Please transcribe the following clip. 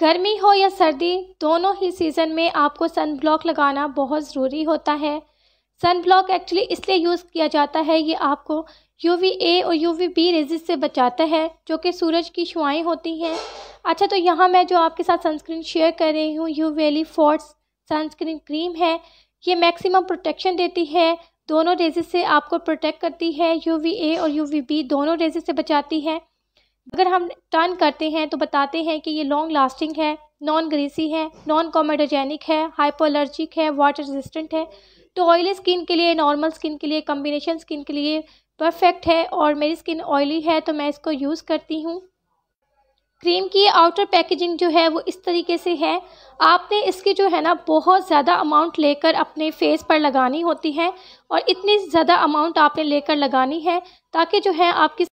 गर्मी हो या सर्दी दोनों ही सीज़न में आपको सन ब्लॉक लगाना बहुत ज़रूरी होता है सन ब्लॉक एक्चुअली इसलिए यूज़ किया जाता है ये आपको यू वी ए और यू वी बी रेजिस से बचाता है जो कि सूरज की शुआएँ होती हैं अच्छा तो यहाँ मैं जो आपके साथ सनस्क्रीन शेयर कर रही हूँ यू वेली फोर्ट्स सनस्क्रीन क्रीम है ये मैक्सिमम प्रोटेक्शन देती है दोनों रेजिस से आपको प्रोटेक्ट करती है यू वी ए और यू वी बी दोनों रेजिस से बचाती है अगर हम टर्न करते हैं तो बताते हैं कि ये लॉन्ग लास्टिंग है नॉन ग्रीसी है नॉन कॉमेडोजेनिक है हाइपोलर्जिक है वाटर रेजिस्टेंट है तो ऑयली स्किन के लिए नॉर्मल स्किन के लिए कम्बिनेशन स्किन के लिए परफेक्ट है और मेरी स्किन ऑयली है तो मैं इसको यूज़ करती हूँ क्रीम की आउटर पैकेजिंग जो है वो इस तरीके से है आपने इसकी जो है ना बहुत ज़्यादा अमाउंट लेकर अपने फेस पर लगानी होती है और इतनी ज़्यादा अमाउंट आपने लेकर लगानी है ताकि जो है आपकी